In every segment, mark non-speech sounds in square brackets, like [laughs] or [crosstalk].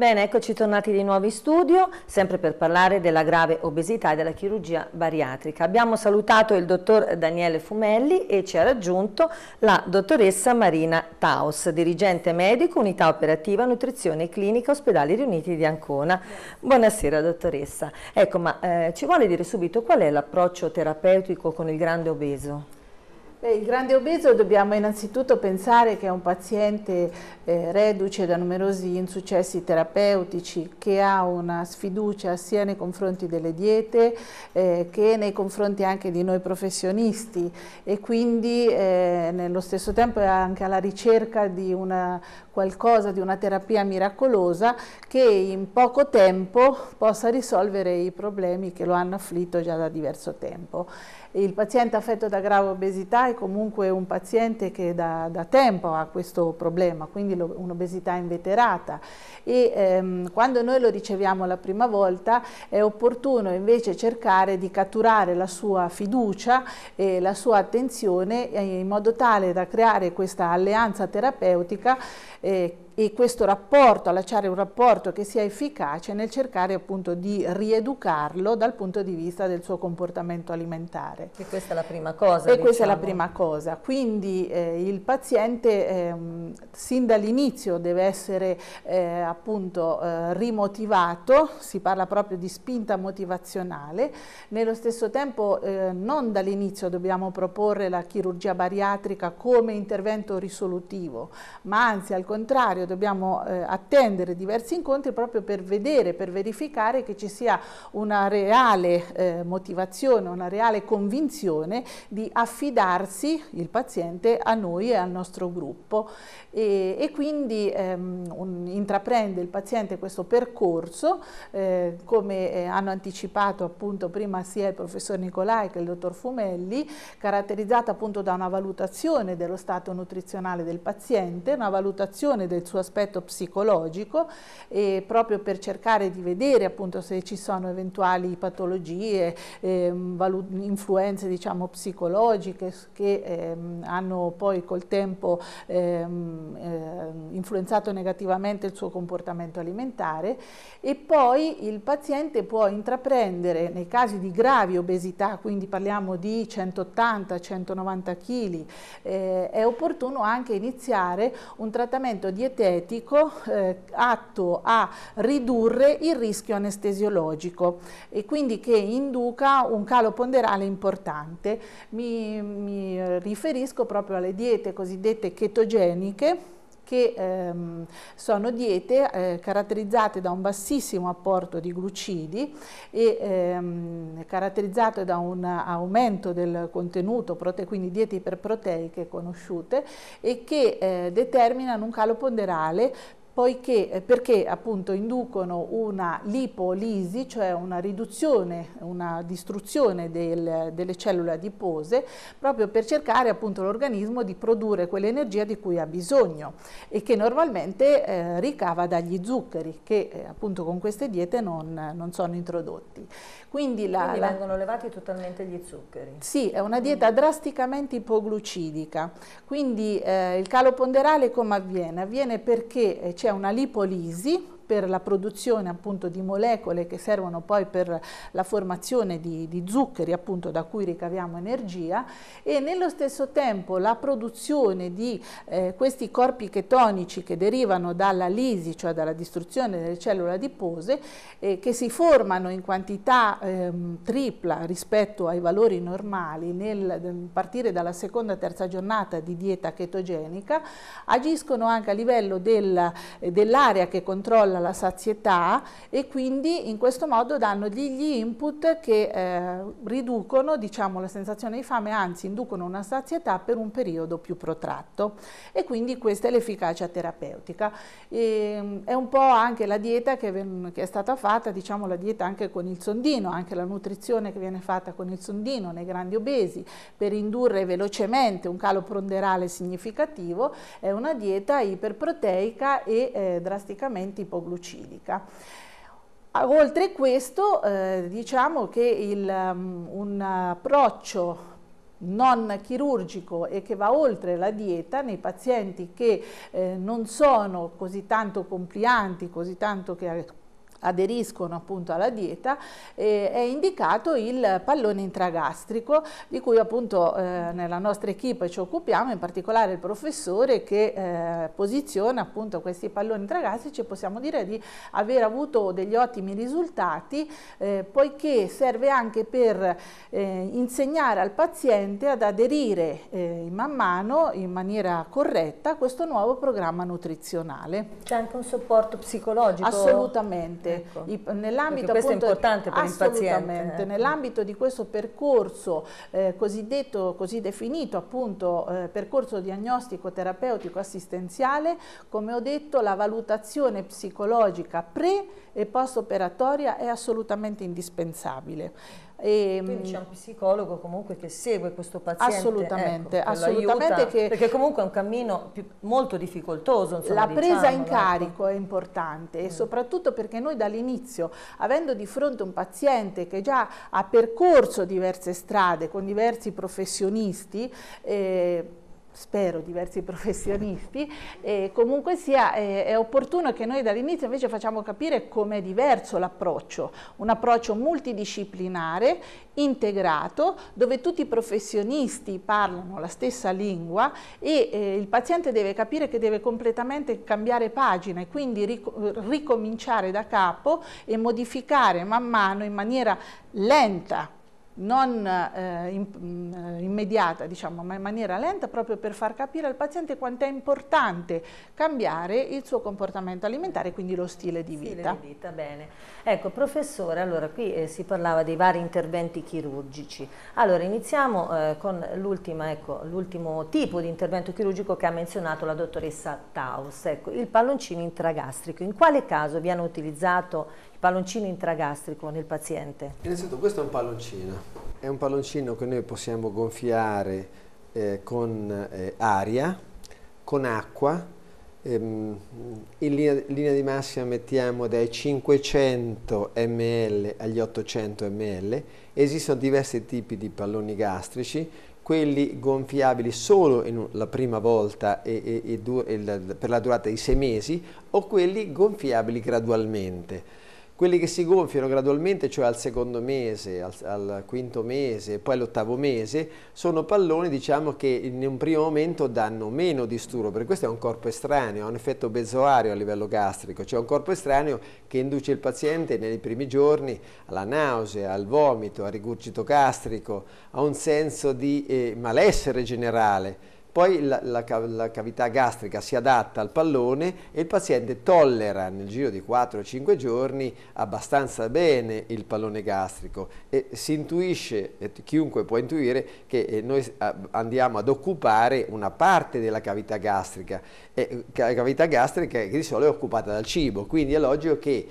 Bene, eccoci tornati di nuovo in studio, sempre per parlare della grave obesità e della chirurgia bariatrica. Abbiamo salutato il dottor Daniele Fumelli e ci ha raggiunto la dottoressa Marina Taos, dirigente medico, unità operativa, nutrizione e clinica, ospedali riuniti di Ancona. Buonasera dottoressa. Ecco, ma eh, ci vuole dire subito qual è l'approccio terapeutico con il grande obeso? Beh, il grande obeso dobbiamo innanzitutto pensare che è un paziente eh, reduce da numerosi insuccessi terapeutici, che ha una sfiducia sia nei confronti delle diete eh, che nei confronti anche di noi professionisti e quindi eh, nello stesso tempo è anche alla ricerca di una, qualcosa, di una terapia miracolosa che in poco tempo possa risolvere i problemi che lo hanno afflitto già da diverso tempo. Il paziente affetto da grave obesità è comunque un paziente che da, da tempo ha questo problema, quindi un'obesità inveterata e ehm, quando noi lo riceviamo la prima volta è opportuno invece cercare di catturare la sua fiducia e la sua attenzione in modo tale da creare questa alleanza terapeutica eh, e questo rapporto, allacciare un rapporto che sia efficace nel cercare appunto di rieducarlo dal punto di vista del suo comportamento alimentare. E questa è la prima cosa. E diciamo. questa è la diciamo. prima cosa, quindi eh, il paziente eh, sin dall'inizio deve essere eh, appunto eh, rimotivato, si parla proprio di spinta motivazionale, nello stesso tempo eh, non dall'inizio dobbiamo proporre la chirurgia bariatrica come intervento risolutivo, ma anzi al contrario dobbiamo eh, attendere diversi incontri proprio per vedere, per verificare che ci sia una reale eh, motivazione, una reale convinzione di affidarsi il paziente a noi e al nostro gruppo e, e quindi ehm, un, intraprende il paziente questo percorso eh, come eh, hanno anticipato appunto prima sia il professor Nicolai che il dottor Fumelli caratterizzata appunto da una valutazione dello stato nutrizionale del paziente, una valutazione del suo aspetto psicologico e proprio per cercare di vedere appunto se ci sono eventuali patologie, ehm, influenze diciamo psicologiche che ehm, hanno poi col tempo ehm, eh, influenzato negativamente il suo comportamento alimentare e poi il paziente può intraprendere nei casi di gravi obesità, quindi parliamo di 180-190 kg, eh, è opportuno anche iniziare un trattamento dietetico anestetico eh, atto a ridurre il rischio anestesiologico e quindi che induca un calo ponderale importante. Mi, mi riferisco proprio alle diete cosiddette chetogeniche che ehm, sono diete eh, caratterizzate da un bassissimo apporto di glucidi e ehm, caratterizzate da un aumento del contenuto, quindi diete iperproteiche conosciute, e che eh, determinano un calo ponderale poiché, eh, perché appunto inducono una lipolisi, cioè una riduzione, una distruzione del, delle cellule adipose, proprio per cercare appunto l'organismo di produrre quell'energia di cui ha bisogno e che normalmente eh, ricava dagli zuccheri che eh, appunto con queste diete non, non sono introdotti. Quindi, la, Quindi vengono levati totalmente gli zuccheri? Sì, è una mm. dieta drasticamente ipoglucidica. Quindi eh, il calo ponderale come avviene? Avviene perché eh, c'è una lipolisi per la produzione appunto di molecole che servono poi per la formazione di, di zuccheri appunto da cui ricaviamo energia e nello stesso tempo la produzione di eh, questi corpi chetonici che derivano dalla lisi, cioè dalla distruzione delle cellule adipose, eh, che si formano in quantità ehm, tripla rispetto ai valori normali nel partire dalla seconda e terza giornata di dieta chetogenica, agiscono anche a livello del, dell'area che controlla alla sazietà e quindi in questo modo danno degli input che eh, riducono diciamo, la sensazione di fame, anzi inducono una sazietà per un periodo più protratto e quindi questa è l'efficacia terapeutica. E, ehm, è un po' anche la dieta che, che, è stata fatta, diciamo la dieta anche con il sondino, anche la nutrizione che viene fatta con il sondino nei grandi obesi per indurre velocemente un calo ponderale significativo, è una dieta iperproteica e eh, drasticamente ipoglucemica glucidica. Oltre a questo eh, diciamo che il, um, un approccio non chirurgico e che va oltre la dieta nei pazienti che eh, non sono così tanto complianti, così tanto che aderiscono appunto alla dieta eh, è indicato il pallone intragastrico di cui appunto eh, nella nostra equipe ci occupiamo in particolare il professore che eh, posiziona appunto questi palloni intragastrici possiamo dire di aver avuto degli ottimi risultati eh, poiché serve anche per eh, insegnare al paziente ad aderire eh, man mano in maniera corretta a questo nuovo programma nutrizionale. C'è anche un supporto psicologico? Assolutamente importante ecco. ecco. nell'ambito questo appunto, è importante per il paziente eh. nell'ambito di questo percorso eh, cosiddetto così definito appunto eh, percorso diagnostico terapeutico assistenziale come ho detto la valutazione psicologica pre e post operatoria è assolutamente indispensabile e, ehm, Quindi c'è un psicologo comunque che segue questo paziente. Ecco, assolutamente, ecco, assolutamente. che, perché comunque è un cammino più, molto difficoltoso. Insomma, la presa diciamo, in ecco. carico è importante mm. e soprattutto perché noi dall'inizio, avendo di fronte un paziente che già ha percorso diverse strade con diversi professionisti, eh, spero diversi [laughs] professionisti e comunque sia è, è opportuno che noi dall'inizio invece facciamo capire com'è diverso l'approccio un approccio multidisciplinare integrato dove tutti i professionisti parlano la stessa lingua e eh, il paziente deve capire che deve completamente cambiare pagina e quindi ric ricominciare da capo e modificare man mano in maniera lenta non eh, in, mm, immediata, diciamo, ma in maniera lenta, proprio per far capire al paziente quanto è importante cambiare il suo comportamento alimentare, quindi lo stile di vita. Stile di vita, bene. Ecco, professore, allora qui eh, si parlava dei vari interventi chirurgici. Allora, iniziamo eh, con ecco, l'ultimo ecco, tipo di intervento chirurgico che ha menzionato la dottoressa Taus, ecco, il palloncino intragastrico. In quale caso viene utilizzato il palloncino intragastrico nel paziente? Innanzitutto questo è un palloncino è un palloncino che noi possiamo gonfiare eh, con eh, aria, con acqua, ehm, in linea, linea, di massima mettiamo dai 500 ml agli 800 ml, esistono diversi tipi di palloni gastrici, quelli gonfiabili solo un, la prima volta e, e, e, e, per la durata di 6 mesi o quelli gonfiabili gradualmente quelli che si gonfiano gradualmente, cioè al secondo mese, al, al quinto mese, poi all'ottavo mese, sono palloni diciamo, che in un primo momento danno meno disturbo, perché questo è un corpo estraneo, ha un effetto bezoario a livello gastrico, cioè un corpo estraneo che induce il paziente nei primi giorni alla nausea, al vomito, al rigurgito gastrico, a un senso di eh, malessere generale poi la, la, la, cavità gastrica si adatta al pallone e il paziente tollera nel giro di 4-5 giorni abbastanza bene il pallone gastrico e si intuisce, chiunque può intuire, che eh, noi eh, andiamo ad occupare una parte della cavità gastrica. E eh, la cavità gastrica di solito è occupata dal cibo, quindi è logico che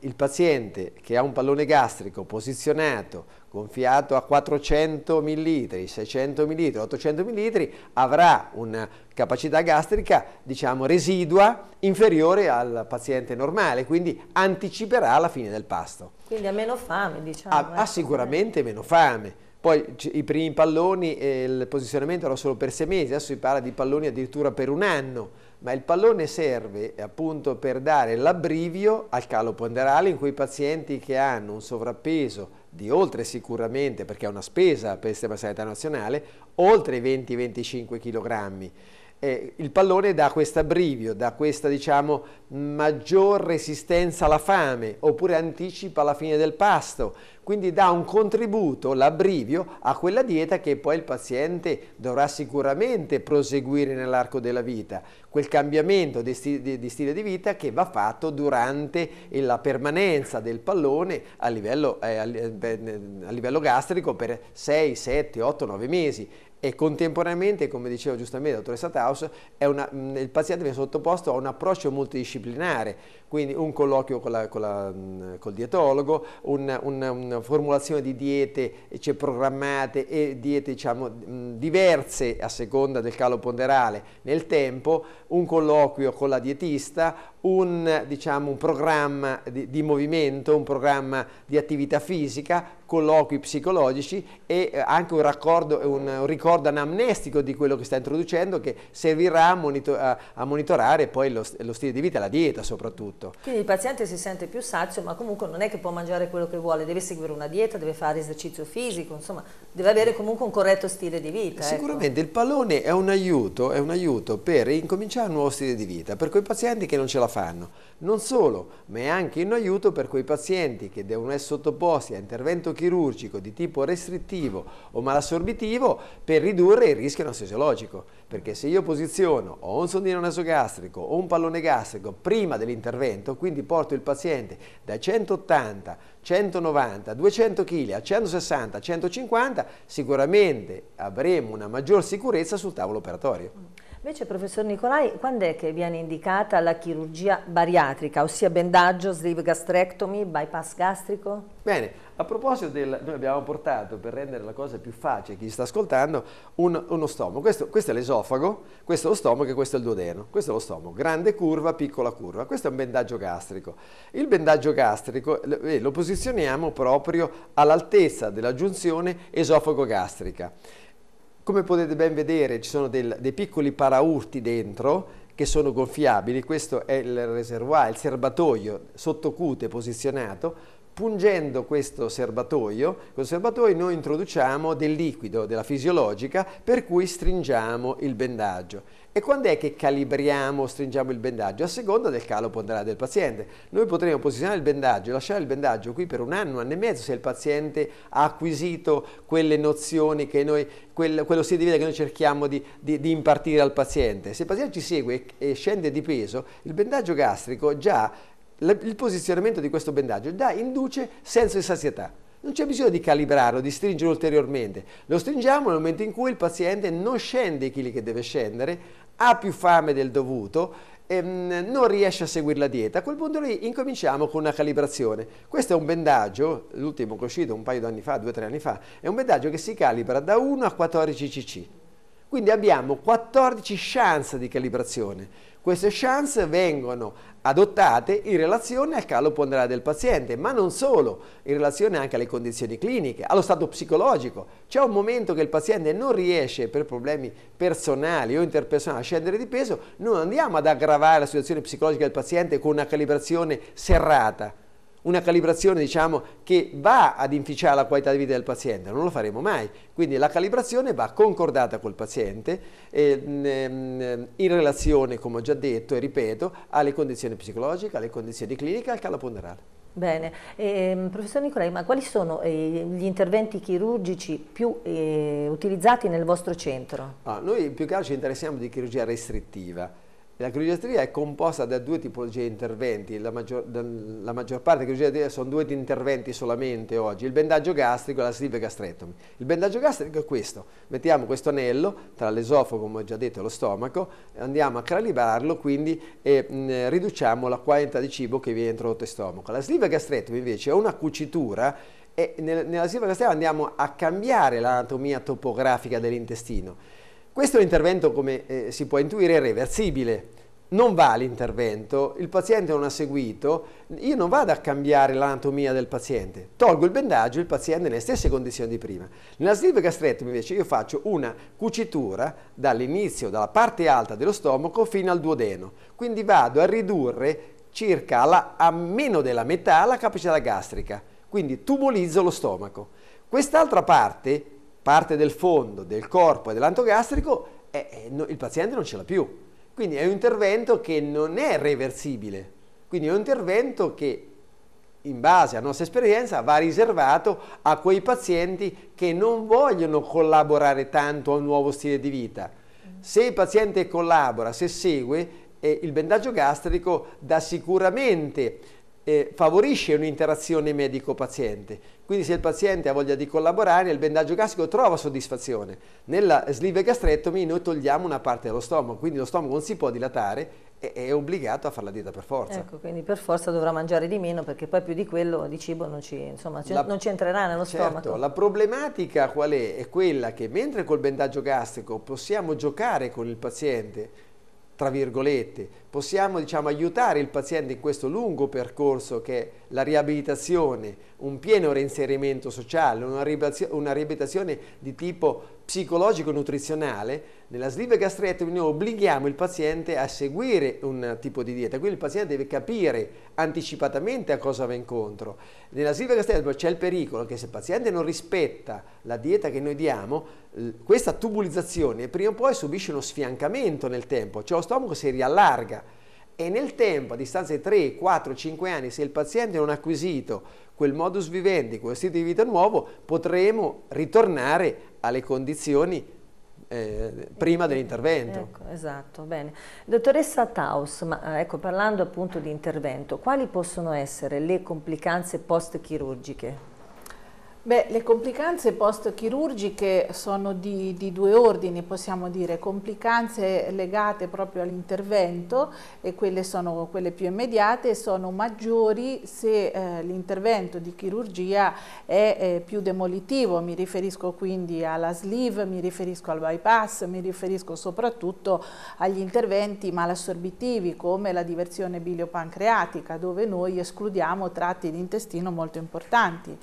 il paziente che ha un pallone gastrico posizionato gonfiato a 400 ml, 600 ml, 800 ml, avrà una capacità gastrica, diciamo, residua inferiore al paziente normale, quindi anticiperà la fine del pasto. Quindi ha meno fame, diciamo. Ha, ecco. ha sicuramente meno fame. Poi i primi palloni e eh, il posizionamento era solo per sei mesi, adesso si parla di palloni addirittura per un anno ma il pallone serve appunto per dare l'abbrivio al calo ponderale in quei pazienti che hanno un sovrappeso di oltre sicuramente, perché è una spesa per il Sistema Sanitario Nazionale, oltre i 20-25 kg eh, il pallone dà questo abbrivio, dà questa diciamo, maggior resistenza alla fame oppure anticipa la fine del pasto, quindi dà un contributo, l'abbrivio, a quella dieta che poi il paziente dovrà sicuramente proseguire nell'arco della vita, quel cambiamento di, stile di vita che va fatto durante la permanenza del pallone a livello, eh, a livello gastrico per 6, 7, 8, 9 mesi e contemporaneamente, come diceva giustamente la dottoressa Taus, una, il paziente viene sottoposto a un approccio multidisciplinare, quindi un colloquio con, la, con la, col dietologo, un, un, una formulazione di diete eh, cioè, programmate e diete diciamo, diverse a seconda del calo ponderale nel tempo, un colloquio con la dietista, un, diciamo, un programma di, di, movimento, un programma di attività fisica, colloqui psicologici e eh, anche un, raccordo, un, ricordo anamnestico di quello che sta introducendo che servirà a, monitor, a, a monitorare poi lo, lo, stile di vita, la dieta soprattutto. Quindi il paziente si sente più sazio ma comunque non è che può mangiare quello che vuole, deve seguire una dieta, deve fare esercizio fisico, insomma deve avere comunque un corretto stile di vita. Ecco. Sicuramente ecco. il pallone è un aiuto, è un aiuto per incominciare un nuovo stile di vita, per quei pazienti che non ce la fanno fanno. Non solo, ma è anche in aiuto per quei pazienti che devono essere sottoposti a intervento chirurgico di tipo restrittivo o malassorbitivo per ridurre il rischio anestesiologico. Perché se io posiziono o un sondino nasogastrico o un pallone gastrico prima dell'intervento, quindi porto il paziente da 180, 190, 200 kg a 160, 150, sicuramente avremo una maggior sicurezza sul tavolo operatorio. Invece, professor Nicolai, quando è che viene indicata la chirurgia bariatrica, ossia bendaggio, sleeve gastrectomy, bypass gastrico? Bene, a proposito del, noi abbiamo portato, per rendere la cosa più facile a chi sta ascoltando, un, uno stomaco. Questo, questo è l'esofago, questo è lo stomaco e questo è il duodeno. Questo è lo stomaco, grande curva, piccola curva. Questo è un bendaggio gastrico. Il bendaggio gastrico eh, lo posizioniamo proprio all'altezza della giunzione esofago-gastrica. Come potete ben vedere ci sono del, dei piccoli paraurti dentro che sono gonfiabili, questo è il reservoir, il serbatoio sottocute posizionato Pungendo questo serbatoio, questo serbatoio noi introduciamo del liquido, della fisiologica, per cui stringiamo il bendaggio. E quando è che calibriamo, stringiamo il bendaggio? A seconda del calo ponderale del paziente. Noi potremo posizionare il bendaggio, lasciare il bendaggio qui per un anno, un anno e mezzo, se il paziente ha acquisito quelle nozioni, che noi, quel, quello stile di vita che noi cerchiamo di, di, di, impartire al paziente. Se il paziente ci segue e scende di peso, il bendaggio gastrico già, il posizionamento di questo bendaggio già induce senso di sazietà. Non c'è bisogno di calibrarlo, di stringerlo ulteriormente. Lo stringiamo nel momento in cui il paziente non scende i chili che deve scendere, ha più fame del dovuto ehm, non riesce a seguire la dieta, a quel punto lì incominciamo con una calibrazione. Questo è un bendaggio, l'ultimo che è uscito un paio d'anni fa, due o tre anni fa, è un bendaggio che si calibra da 1 a 14 cc. Quindi abbiamo 14 chance di calibrazione. Queste chance vengono adottate in relazione al calo ponderale del paziente, ma non solo, in relazione anche alle condizioni cliniche, allo stato psicologico. C'è un momento che il paziente non riesce per problemi personali o interpersonali a scendere di peso, non andiamo ad aggravare la situazione psicologica del paziente con una calibrazione serrata, una calibrazione diciamo, che va ad inficiare la qualità di vita del paziente, non lo faremo mai. Quindi la calibrazione va concordata col paziente ehm, in relazione, come ho già detto e ripeto, alle condizioni psicologiche, alle condizioni cliniche e al calo ponderale. Bene, eh, professor Nicolai, ma quali sono eh, gli interventi chirurgici più eh, utilizzati nel vostro centro? Ah, noi più che altro ci interessiamo di chirurgia restrittiva, la chirurgia è composta da due tipologie di interventi, la maggior, la maggior parte della chirurgia sono due interventi solamente oggi, il bendaggio gastrico e la sleeve gastrectomy. Il bendaggio gastrico è questo, mettiamo questo anello tra l'esofago, come ho già detto, e lo stomaco, andiamo a calibrarlo quindi e mh, riduciamo la quantità di cibo che viene introdotto in stomaco. La sleeve gastrectomy invece è una cucitura e nel, nella sleeve gastrectomy andiamo a cambiare l'anatomia topografica dell'intestino questo intervento, come eh, si può intuire, è reversibile. Non va l'intervento, il paziente non ha seguito, io non vado a cambiare l'anatomia del paziente. Tolgo il bendaggio, e il paziente è nelle stesse condizioni di prima. Nella sleeve gastrectomy invece io faccio una cucitura dall'inizio, dalla parte alta dello stomaco fino al duodeno. Quindi vado a ridurre circa alla, a meno della metà la capacità gastrica. Quindi tumolizzo lo stomaco. Quest'altra parte parte del fondo, del corpo e dell'antogastrico, eh, eh, no, il paziente non ce l'ha più. Quindi è un intervento che non è reversibile, quindi è un intervento che in base alla nostra esperienza va riservato a quei pazienti che non vogliono collaborare tanto a un nuovo stile di vita. Se il paziente collabora, se segue, eh, il bendaggio gastrico dà sicuramente eh, favorisce un'interazione medico-paziente. Quindi se il paziente ha voglia di collaborare, il bendaggio gastrico trova soddisfazione. Nella sleeve gastrectomy noi togliamo una parte dello stomaco, quindi lo stomaco non si può dilatare e è obbligato a fare la dieta per forza. Ecco, quindi per forza dovrà mangiare di meno perché poi più di quello di cibo non ci, insomma, la, non ci entrerà nello certo, stomaco. La problematica qual è? È quella che mentre col bendaggio gastrico possiamo giocare con il paziente, tra virgolette, possiamo diciamo, aiutare il paziente in questo lungo percorso che è la riabilitazione, un pieno reinserimento sociale, una riabilitazione, di tipo psicologico-nutrizionale, nella sleeve gastrectomy noi obblighiamo il paziente a seguire un tipo di dieta, quindi il paziente deve capire anticipatamente a cosa va incontro. Nella sleeve gastrectomy c'è il pericolo che se il paziente non rispetta la dieta che noi diamo, questa tubulizzazione prima o poi subisce uno sfiancamento nel tempo, cioè lo stomaco si riallarga e nel tempo, a distanza di 3, 4, 5 anni, se il paziente non ha acquisito quel modus vivendi, quel stile di vita nuovo, potremo ritornare alle condizioni eh, prima eh, dell'intervento. Ecco, esatto, bene. Dottoressa Taus, ma, eh, ecco, parlando appunto di intervento, quali possono essere le complicanze post-chirurgiche? Beh, le complicanze post-chirurgiche sono di, di, due ordini, possiamo dire, complicanze legate proprio all'intervento e quelle sono quelle più immediate, e sono maggiori se eh, l'intervento di chirurgia è eh, più demolitivo, mi riferisco quindi alla sleeve, mi riferisco al bypass, mi riferisco soprattutto agli interventi malassorbitivi come la diversione biliopancreatica dove noi escludiamo tratti di intestino molto importanti.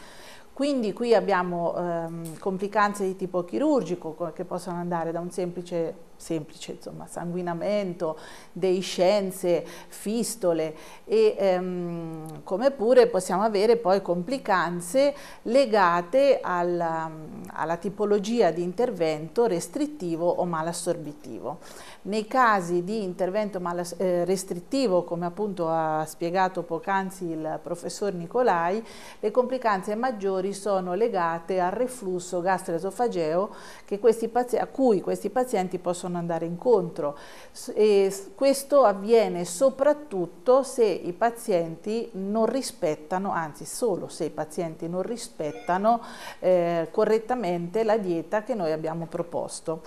Quindi qui abbiamo ehm, complicanze di tipo chirurgico che possono andare da un semplice, semplice insomma, sanguinamento, deiscenze, fistole e ehm, come pure possiamo avere poi complicanze legate alla, alla tipologia di intervento restrittivo o malassorbitivo. Nei casi di intervento malas- eh, restrittivo, come appunto ha spiegato poc'anzi il professor Nicolai, le complicanze maggiori fattori sono legate al reflusso gastroesofageo a cui questi pazienti possono andare incontro. E questo avviene soprattutto se i pazienti non rispettano, anzi solo se i pazienti non rispettano eh, correttamente la dieta che noi abbiamo proposto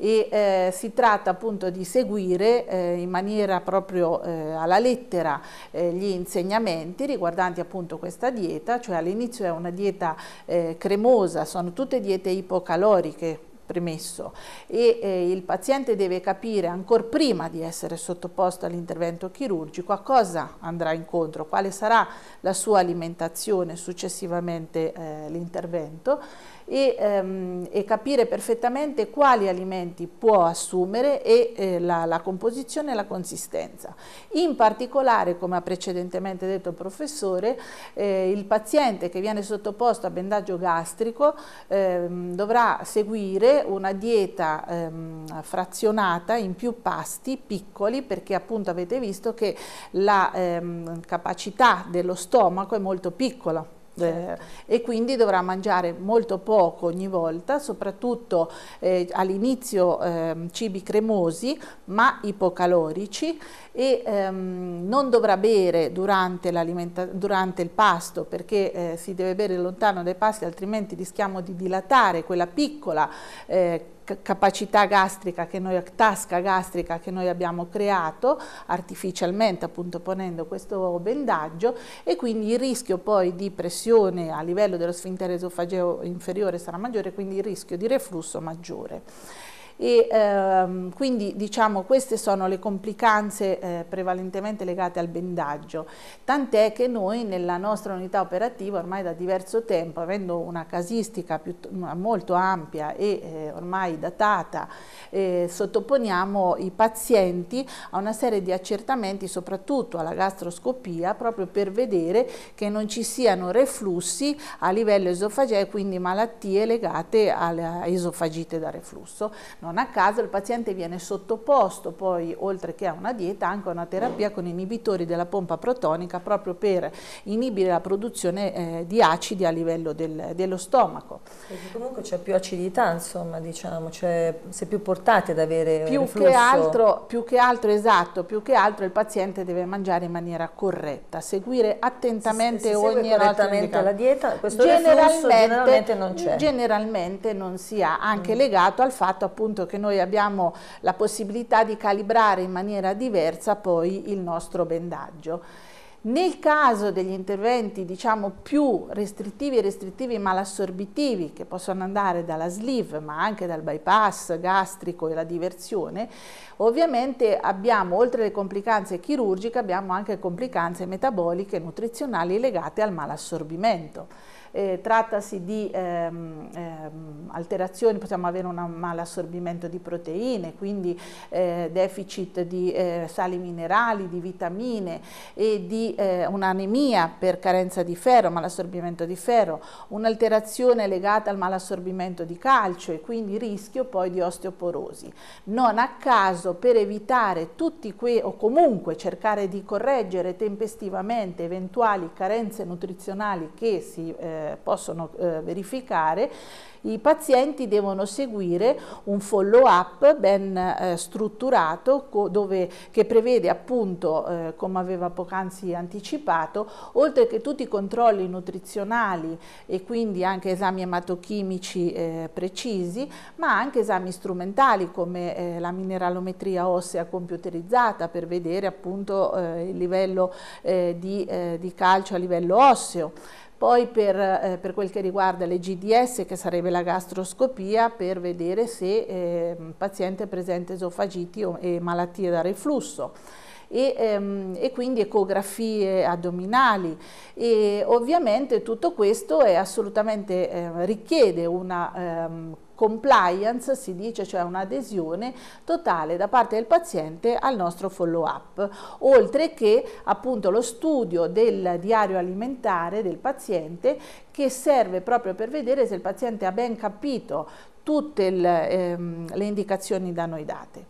e eh, si tratta appunto di seguire eh, in maniera proprio eh, alla lettera eh, gli insegnamenti riguardanti appunto questa dieta, cioè all'inizio è una dieta eh, cremosa, sono tutte diete ipocaloriche, premesso e eh, il paziente deve capire ancora prima di essere sottoposto all'intervento chirurgico a cosa andrà incontro, quale sarà la sua alimentazione successivamente eh, l'intervento e, ehm, e capire perfettamente quali alimenti può assumere e eh, la, la composizione e la consistenza. In particolare, come ha precedentemente detto il professore, eh, il paziente che viene sottoposto a bendaggio gastrico ehm, dovrà seguire una dieta ehm, frazionata in più pasti piccoli perché appunto avete visto che la ehm, capacità dello stomaco è molto piccola eh, e quindi dovrà mangiare molto poco ogni volta, soprattutto eh, all'inizio eh, cibi cremosi ma ipocalorici e ehm, non dovrà bere durante, durante il pasto perché eh, si deve bere lontano dai pasti altrimenti rischiamo di dilatare quella piccola eh, capacità gastrica che noi, tasca gastrica che noi abbiamo creato artificialmente appunto ponendo questo bendaggio e quindi il rischio poi di pressione a livello dello sfintere esofageo inferiore sarà maggiore quindi il rischio di reflusso maggiore e ehm, quindi diciamo queste sono le complicanze eh, prevalentemente legate al bendaggio tant'è che noi nella nostra unità operativa ormai da diverso tempo avendo una casistica molto ampia e eh, ormai datata eh, sottoponiamo i pazienti a una serie di accertamenti soprattutto alla gastroscopia proprio per vedere che non ci siano reflussi a livello esofageo quindi malattie legate all'esofagite da reflusso. No? Non a caso il paziente viene sottoposto poi, oltre che a una dieta, anche a una terapia con inibitori della pompa protonica proprio per inibire la produzione eh, di acidi a livello del, dello stomaco. Perché comunque c'è più acidità, insomma, diciamo, cioè, si è più portati ad avere più che, altro, più che altro, esatto, più che altro il paziente deve mangiare in maniera corretta, seguire attentamente si, si ogni correttamente la dieta, questo generalmente, generalmente non c'è. Generalmente non si ha, anche mm. legato al fatto appunto appunto che noi abbiamo la possibilità di calibrare in maniera diversa poi il nostro bendaggio. Nel caso degli interventi diciamo più restrittivi e restrittivi malassorbitivi che possono andare dalla sleeve ma anche dal bypass gastrico e la diversione, ovviamente abbiamo oltre le complicanze chirurgiche abbiamo anche complicanze metaboliche e nutrizionali legate al malassorbimento eh, trattasi di ehm, ehm, alterazioni, possiamo avere un malassorbimento di proteine, quindi eh, deficit di eh, sali minerali, di vitamine e di eh, un'anemia per carenza di ferro, malassorbimento di ferro, un'alterazione legata al malassorbimento di calcio e quindi rischio poi di osteoporosi. Non a caso per evitare tutti quei o comunque cercare di correggere tempestivamente eventuali carenze nutrizionali che si eh, eh, possono eh, verificare, i pazienti devono seguire un follow up ben eh, strutturato dove, che prevede appunto, eh, come aveva poc'anzi anticipato, oltre che tutti i controlli nutrizionali e quindi anche esami ematochimici eh, precisi, ma anche esami strumentali come eh, la mineralometria ossea computerizzata per vedere appunto eh, il livello di, di calcio a livello osseo poi per, eh, per, quel che riguarda le GDS, che sarebbe la gastroscopia, per vedere se eh, il paziente presenta esofagiti o, e malattie da reflusso. E, ehm, e, quindi ecografie addominali e ovviamente tutto questo assolutamente eh, richiede una ehm, compliance si dice, cioè un'adesione totale da parte del paziente al nostro follow up, oltre che appunto lo studio del diario alimentare del paziente che serve proprio per vedere se il paziente ha ben capito tutte le, ehm, le indicazioni da noi date.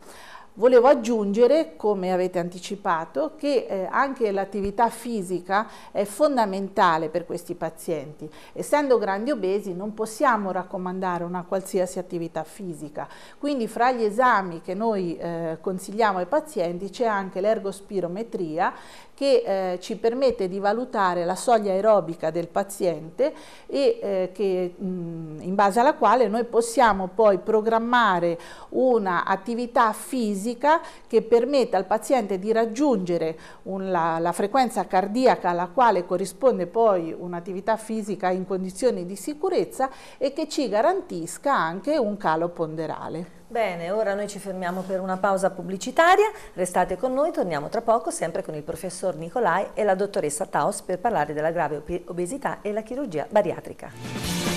Volevo aggiungere, come avete anticipato, che eh, anche l'attività fisica è fondamentale per questi pazienti. Essendo grandi obesi non possiamo raccomandare una qualsiasi attività fisica, quindi fra gli esami che noi eh, consigliamo ai pazienti c'è anche l'ergospirometria che eh, ci permette di valutare la soglia aerobica del paziente e eh, che, mh, in base alla quale noi possiamo poi programmare un'attività fisica che permetta al paziente di raggiungere un, la, la frequenza cardiaca alla quale corrisponde poi un'attività fisica in condizioni di sicurezza e che ci garantisca anche un calo ponderale. Bene, ora noi ci fermiamo per una pausa pubblicitaria, restate con noi, torniamo tra poco sempre con il professor Nicolai e la dottoressa Taos per parlare della grave obesità e la chirurgia bariatrica.